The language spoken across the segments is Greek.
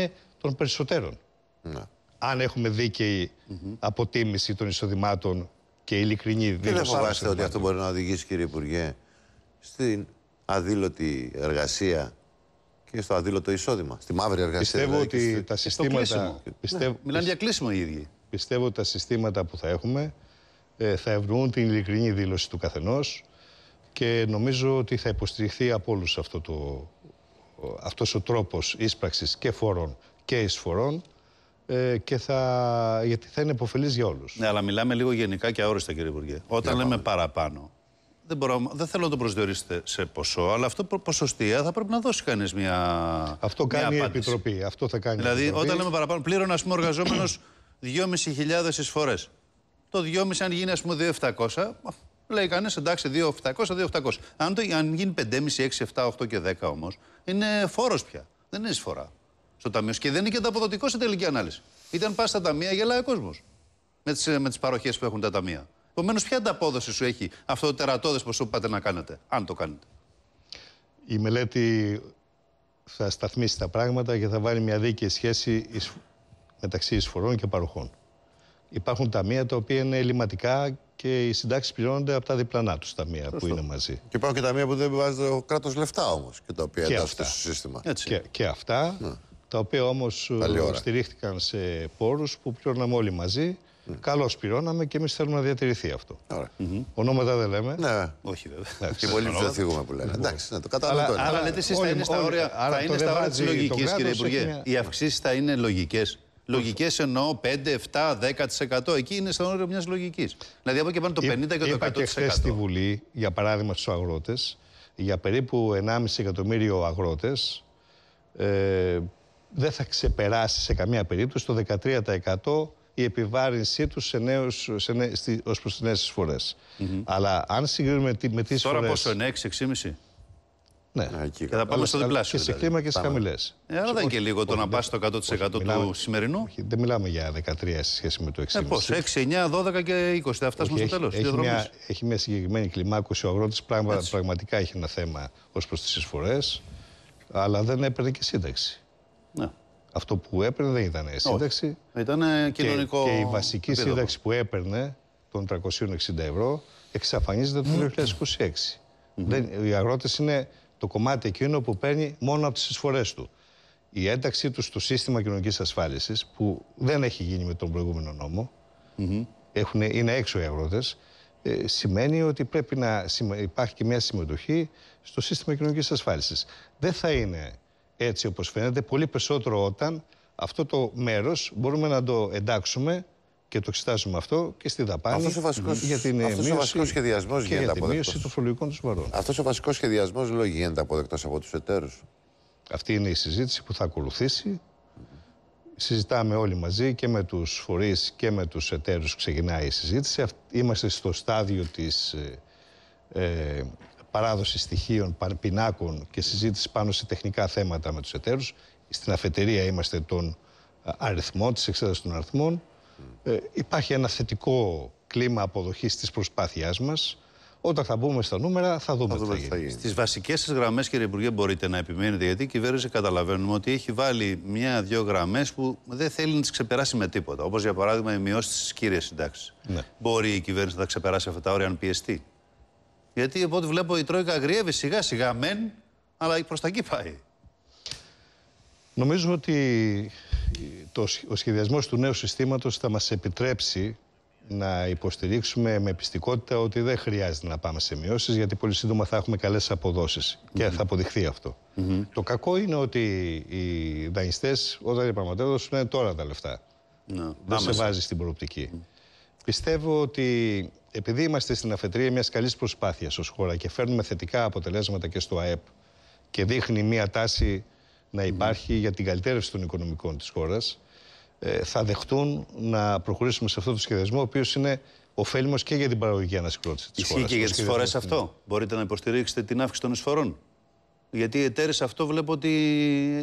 Είναι των περισσότερων. Ναι. Αν έχουμε δίκαιη mm αποτίμηση των εισοδημάτων και ειλικρινή δήλωση. Και δεν φοβάστε ότι αυτό μπορεί να οδηγήσει, κύριε Υπουργέ, στην αδίλωτη εργασία και στο αδίλωτο εισόδημα, στη μαύρη εργασία. Πιστεύω δηλαδή, ότι στη... τα συστήματα. Ναι, ναι, πιστεύω... Ναι. Μιλάνε για κλείσιμο οι ίδιοι. Πιστεύω ότι τα συστήματα που θα έχουμε ε, θα ευνοούν την ειλικρινή δήλωση του καθενός και νομίζω ότι θα υποστηριχθεί από όλους αυτό το αυτός ο τρόπος ίσπραξης και φόρων και εισφορών ε, και θα, γιατί θα είναι υποφελής για όλους. Ναι, αλλά μιλάμε λίγο γενικά και αόριστα κύριε Υπουργέ. Όταν λέμε παραπάνω, δεν, μπορώ, δεν θέλω να το προσδιορίσετε σε ποσό, αλλά αυτό ποσοστία θα πρέπει να δώσει κανείς μια. Αυτό κάνει μια η Επιτροπή. Αυτό θα κάνει δηλαδή, Επιτροπή. όταν λέμε παραπάνω, πλήρωνα ας πούμε εργαζόμενο 2.500 εισφορές. Το 2.500, αν γίνει ας πούμε 2.700, λέει κανείς εντάξει 2.700, 2.800. Αν, αν γίνει 5,5, 6, 7, 8 και 10 όμως, είναι φόρος πια. Δεν είναι εισφορά στο ταμείο. Και δεν είναι και ανταποδοτικό σε τελική ανάλυση. Ήταν πας στα ταμεία, γελάει ο κόσμος. Με τις με τις ε, παροχές που έχουν τα ταμεία. Επομένως, ποια ανταπόδοση σου έχει αυτό το τερατώδες ποσό που πάτε να κάνετε, αν το κάνετε. Η μελέτη θα σταθμίσει τα πράγματα και θα βάλει μια δίκαιη σχέση μεταξύ εισφορών και παροχών. Υπάρχουν ταμεία τα οποία είναι ελληματικά και οι συντάξεις πληρώνονται από τα διπλανά τους ταμεία Σωστό. που είναι μαζί. Και υπάρχουν και ταμεία που δεν βάζει ο κράτος λεφτά όμως και τα οποία εντάσσονται στο σύστημα. Και, και αυτά, ναι. τα οποία όμως ε, στηρίχτηκαν σε πόρους που πληρώναμε όλοι μαζί. Ναι. Καλώς πληρώναμε και εμείς θέλουμε να διατηρηθεί αυτό. Ονόματα δεν λέμε. Ναι, όχι βέβαια. Και πολύ πιο θίγουμε που λένε. Εντάξει, να το κατάλαβα. Αλλά λέτε εσείς θα είναι στα όρια τη λογική, κύριε Υπουργέ. Οι αυξήσεις θα είναι λογικές. Λογικές εννοώ 5, 7, 10%. Εκεί είναι στον όριο μιας λογικής. Δηλαδή από και πάνω το 50 και το 100%. Είπα και χθες στη Βουλή, για παράδειγμα, στους αγρότες, για περίπου 1,5 εκατομμύριο αγρότες, ε, δεν θα ξεπεράσει σε καμία περίπτωση το 13% η επιβάρυνσή τους σε νέους, τι ως προς τις νέες Αλλά αν συγκρίνουμε με τις Τώρα πόσο είναι, 6,5? Ναι. Και θα πάμε στο διπλάσιο. Και σε δηλαδή. και σε χαμηλές. Ε, άρα δεν και λίγο το να πας στο 100% του σημερινού. δεν μιλάμε για 13 σε σχέση με το 60. Ε, πώς, 6, 9, 12 και 20. Θα φτάσουμε στο τέλος. Έχει, μια, συγκεκριμένη κλιμάκωση. Ο αγρότης πραγματικά έχει ένα θέμα ως προς τις εισφορές, αλλά δεν έπαιρνε και σύνταξη. Ναι. Αυτό που έπαιρνε δεν ήταν σύνταξη. Ήταν ε, κοινωνικό. Και, και η βασική σύνταξη που έπαιρνε των 360 ευρώ εξαφανίζεται το 2026. οι αγρότες είναι το κομμάτι εκείνο που παίρνει μόνο από τις εισφορές του. Η ένταξή του στο σύστημα κοινωνικής ασφάλισης, που δεν έχει γίνει με τον προηγούμενο νόμο, mm-hmm. είναι έξω οι αγρότες, ε, σημαίνει ότι πρέπει να υπάρχει και μια συμμετοχή στο σύστημα κοινωνικής ασφάλισης. Δεν θα είναι έτσι όπως φαίνεται, πολύ περισσότερο όταν αυτό το μέρος μπορούμε να το εντάξουμε και το εξετάζουμε αυτό και στη δαπάνη. Αυτός ο βασικο σχεδιασμό για την μείωση των φορολογικών τους βαρών. Αυτός ο βασικός σχεδιασμός λόγοι γίνεται αποδεκτός από τους εταίρους. Αυτή είναι η συζήτηση που θα ακολουθήσει. Συζητάμε όλοι μαζί και με τους φορείς και με τους εταίρους. Ξεκινάει η συζήτηση. Είμαστε στο στάδιο της ε, ε παράδοσης στοιχείων, πινάκων και συζήτηση πάνω σε τεχνικά θέματα με τους εταίρους. Στην αφετηρία είμαστε ε, των αριθμών, της εξέτασης των αριθμών ε, υπάρχει ένα θετικό κλίμα αποδοχής της προσπάθεια μας. Όταν θα μπούμε στα νούμερα, θα δούμε, τι θα, γίνει. Στις βασικές σας γραμμές, κύριε Υπουργέ, μπορείτε να επιμένετε, γιατί η κυβέρνηση καταλαβαίνουμε ότι έχει βάλει μια-δύο γραμμές που δεν θέλει να τις ξεπεράσει με τίποτα. Όπως για παράδειγμα η μειώση της κύριας συντάξης. Ναι. Μπορεί η κυβέρνηση να τα ξεπεράσει αυτά τα όρια αν πιεστεί. Γιατί από ό,τι βλέπω η Τρόικα αγριεύει σιγά-σιγά μεν, αλλά προς τα εκεί πάει. Νομίζω ότι το, ο σχεδιασμός του νέου συστήματος θα μας επιτρέψει να υποστηρίξουμε με πιστικότητα ότι δεν χρειάζεται να πάμε σε μειώσεις γιατί πολύ σύντομα θα έχουμε καλές αποδόσεις και θα αποδειχθεί αυτό. Το κακό είναι ότι οι δανειστές όταν διαπραγματεύονται σου τώρα τα λεφτά. No. Ναι, δεν σε βάζει στην προοπτική. Πιστεύω ότι επειδή είμαστε στην αφετρία μιας καλής προσπάθειας ως χώρα και φέρνουμε θετικά αποτελέσματα και στο ΑΕΠ και δείχνει μια τάση να ναι. υπάρχει για την καλυτέρευση των οικονομικών της χώρας, ε, θα δεχτούν να προχωρήσουμε σε αυτό το σχεδιασμό, ο οποίος είναι ωφέλιμος και για την παραγωγική ανασυγκρότηση της χώρα. Ισχύει και για τις φορέ αυτό. Μπορείτε να υποστηρίξετε την αύξηση των εισφορών. Γιατί οι εταίρες αυτό βλέπω ότι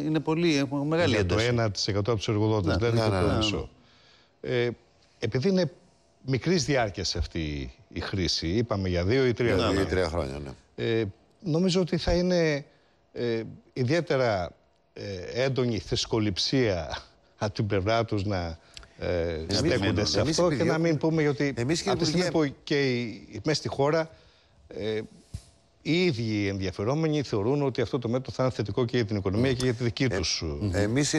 είναι πολύ, μεγάλη για ένταση. Το 1% από τους εργοδότες. Ναι. Δεν είναι ναι, το μισό. Ε, επειδή είναι μικρής διάρκειας αυτή η χρήση, είπαμε για δύο ή τρία, χρόνια. Ναι. Ε, νομίζω ότι θα είναι ε, ιδιαίτερα ε, έντονη θεσκοληψία από την πλευρά τους να ε, στέκονται σε αυτό και να μην πούμε ότι εμείς, από τη στιγμή που και μέσα στη χώρα ε, οι ίδιοι ενδιαφερόμενοι θεωρούν ότι αυτό το μέτρο θα είναι θετικό και για την οικονομία και για τη δική τους. Ε, τους. ω ε, εμείς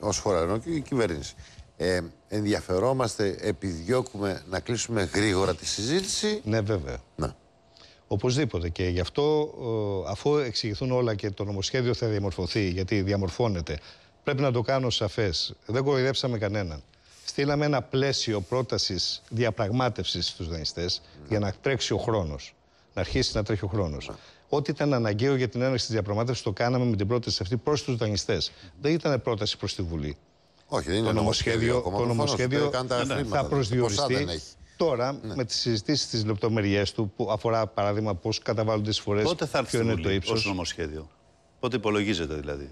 ως και η κυβέρνηση ε, ενδιαφερόμαστε, επιδιώκουμε να κλείσουμε γρήγορα τη συζήτηση. Ναι βέβαια. Ναι. Οπωσδήποτε και γι' αυτό ε, αφού εξηγηθούν όλα και το νομοσχέδιο θα διαμορφωθεί γιατί διαμορφώνεται πρέπει να το κάνω σαφές. Δεν κοροϊδέψαμε κανέναν. Στείλαμε ένα πλαίσιο πρότασης διαπραγμάτευσης στους δανειστές για να τρέξει ο χρόνος, να αρχίσει να τρέχει ο χρόνος. Ό,τι ήταν αναγκαίο για την έναρξη της διαπραγμάτευσης το κάναμε με την πρόταση αυτή προς τους δανειστές. Δεν ήταν πρόταση προς τη Βουλή. Όχι, δεν είναι το νομοσχέδιο. Το νομοσχέδιο, νομοσχέδιο θα προσδιοριστεί. Τώρα, ναι. με τις συζητήσεις, τι λεπτομεριές του, που αφορά παράδειγμα πώς καταβάλλονται τις φορές. Πότε θα έρθει το ύψο. Πότε νομοσχέδιο. Πότε υπολογίζεται δηλαδή.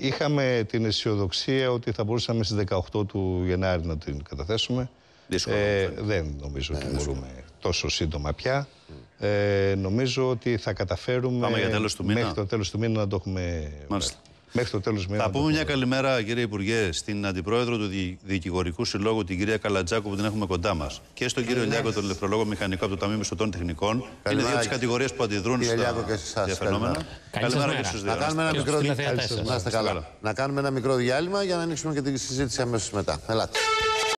Είχαμε την αισιοδοξία ότι θα μπορούσαμε στις 18 του Γενάρη να την καταθέσουμε. Δύσκολο. Ε, ναι. δεν νομίζω ότι ναι, μπορούμε τόσο σύντομα πια. Ε, νομίζω ότι θα καταφέρουμε μέχρι το τέλος του μήνα να το έχουμε. Μέχρι Θα πούμε μια καλημέρα, κύριε Υπουργέ, στην Αντιπρόεδρο του Δικηγορικού Συλλόγου, την κυρία Καλατζάκου, που την έχουμε κοντά μας. Και στον κύριο Ελιάκο, τον ηλεκτρολόγο μηχανικό από το Ταμείο Μισθωτών Τεχνικών. Είναι δύο κατηγορίες που αντιδρούν στα διαφαινόμενα. Καλημέρα και στους δύο. Να κάνουμε ένα μικρό διάλειμμα για να ανοίξουμε και τη συζήτηση αμέσως μετά. Ελάτε.